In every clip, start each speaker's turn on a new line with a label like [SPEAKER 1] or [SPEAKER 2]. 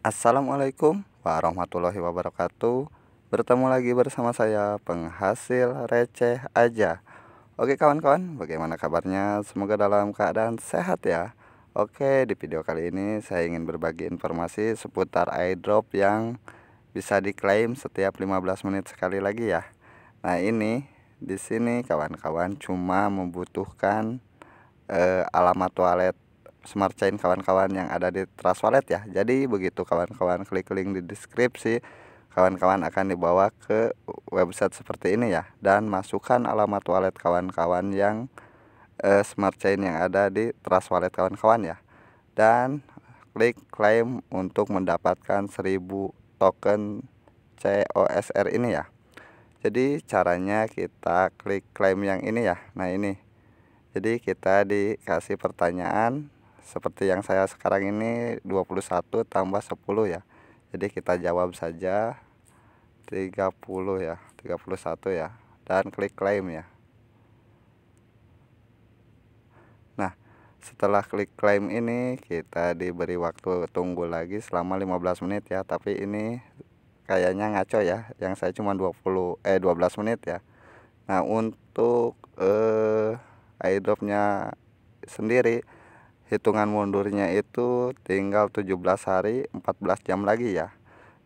[SPEAKER 1] Assalamualaikum warahmatullahi wabarakatuh Bertemu lagi bersama saya penghasil receh aja Oke kawan-kawan bagaimana kabarnya semoga dalam keadaan sehat ya Oke di video kali ini saya ingin berbagi informasi seputar airdrop yang bisa diklaim setiap 15 menit sekali lagi ya Nah ini di sini kawan-kawan cuma membutuhkan eh, alamat toilet smart chain kawan-kawan yang ada di Trust Wallet ya. Jadi begitu kawan-kawan klik link di deskripsi, kawan-kawan akan dibawa ke website seperti ini ya dan masukkan alamat wallet kawan-kawan yang eh, smart chain yang ada di Trust Wallet kawan-kawan ya. Dan klik claim untuk mendapatkan 1000 token COSR ini ya. Jadi caranya kita klik claim yang ini ya. Nah, ini. Jadi kita dikasih pertanyaan seperti yang saya sekarang ini 21 tambah 10 ya jadi kita jawab saja 30 ya 31 ya dan klik claim ya nah setelah klik claim ini kita diberi waktu tunggu lagi selama 15 menit ya tapi ini kayaknya ngaco ya yang saya cuma 20 eh 12 menit ya nah untuk eh, airdropnya sendiri hitungan mundurnya itu tinggal 17 hari 14 jam lagi ya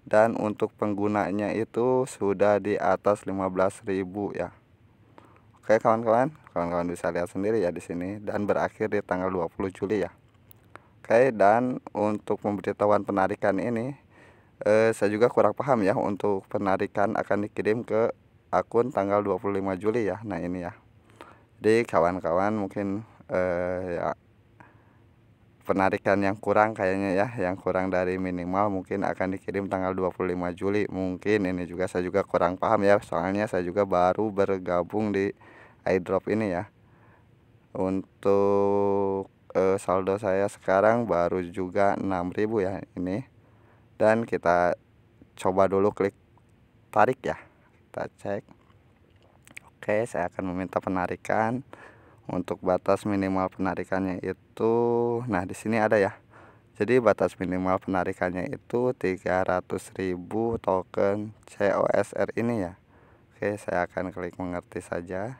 [SPEAKER 1] dan untuk penggunanya itu sudah di atas 15.000 ya Oke kawan-kawan kawan-kawan bisa lihat sendiri ya di sini dan berakhir di tanggal 20 Juli ya Oke dan untuk pemberitahuan penarikan ini eh, saya juga kurang paham ya untuk penarikan akan dikirim ke akun tanggal 25 Juli ya nah ini ya jadi kawan-kawan mungkin eh, ya penarikan yang kurang kayaknya ya yang kurang dari minimal mungkin akan dikirim tanggal 25 Juli mungkin ini juga saya juga kurang paham ya soalnya saya juga baru bergabung di IDrop ini ya untuk eh, saldo saya sekarang baru juga 6000 ya ini dan kita coba dulu klik tarik ya kita cek oke saya akan meminta penarikan untuk batas minimal penarikannya itu nah di sini ada ya jadi batas minimal penarikannya itu 300.000 token COSR ini ya Oke saya akan klik mengerti saja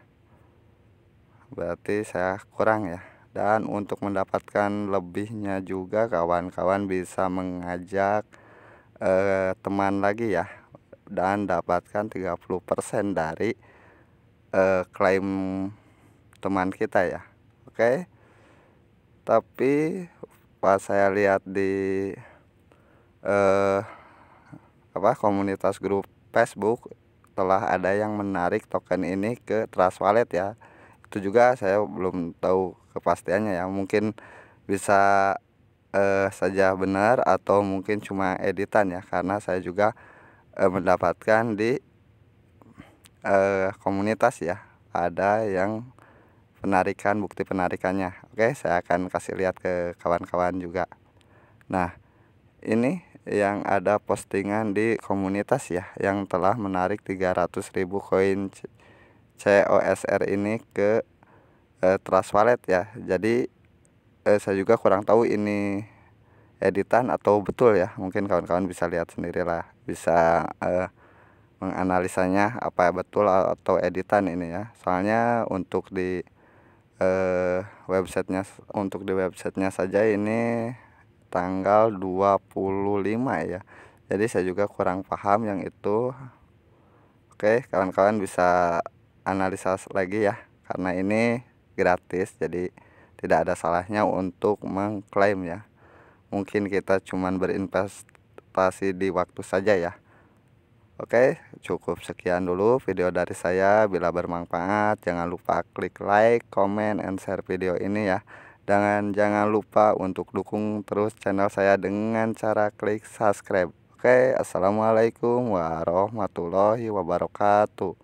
[SPEAKER 1] berarti saya kurang ya dan untuk mendapatkan lebihnya juga kawan-kawan bisa mengajak eh, teman lagi ya dan dapatkan 30% dari eh, klaim teman kita ya oke okay? tapi pas saya lihat di eh, apa komunitas grup Facebook telah ada yang menarik token ini ke Trust Wallet ya itu juga saya belum tahu kepastiannya ya mungkin bisa eh, saja benar atau mungkin cuma editan ya karena saya juga eh, mendapatkan di eh, komunitas ya ada yang penarikan bukti penarikannya oke saya akan kasih lihat ke kawan-kawan juga nah ini yang ada postingan di komunitas ya yang telah menarik ribu koin COSR ini ke eh, Trust Wallet ya jadi eh, saya juga kurang tahu ini editan atau betul ya mungkin kawan-kawan bisa lihat sendirilah bisa eh, menganalisanya apa betul atau editan ini ya soalnya untuk di eh, websitenya untuk di websitenya saja ini tanggal 25 ya jadi saya juga kurang paham yang itu oke kawan-kawan bisa analisa lagi ya karena ini gratis jadi tidak ada salahnya untuk mengklaim ya mungkin kita cuman berinvestasi di waktu saja ya Oke, cukup sekian dulu video dari saya. Bila bermanfaat, jangan lupa klik like, comment, and share video ini ya. Dan jangan lupa untuk dukung terus channel saya dengan cara klik subscribe. Oke, assalamualaikum warahmatullahi wabarakatuh.